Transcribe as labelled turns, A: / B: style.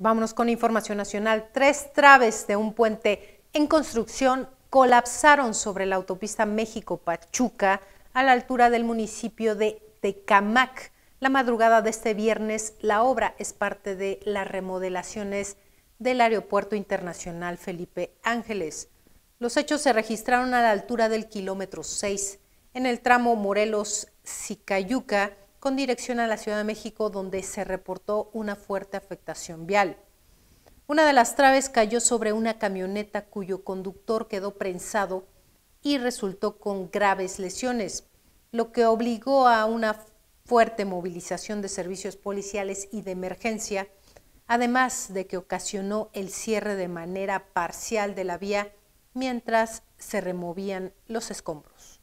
A: Vámonos con información nacional. Tres traves de un puente en construcción colapsaron sobre la autopista México-Pachuca a la altura del municipio de Tecamac. La madrugada de este viernes, la obra es parte de las remodelaciones del Aeropuerto Internacional Felipe Ángeles. Los hechos se registraron a la altura del kilómetro 6, en el tramo Morelos-Sicayuca, con dirección a la Ciudad de México, donde se reportó una fuerte afectación vial. Una de las traves cayó sobre una camioneta cuyo conductor quedó prensado y resultó con graves lesiones, lo que obligó a una fuerte movilización de servicios policiales y de emergencia, además de que ocasionó el cierre de manera parcial de la vía mientras se removían los escombros.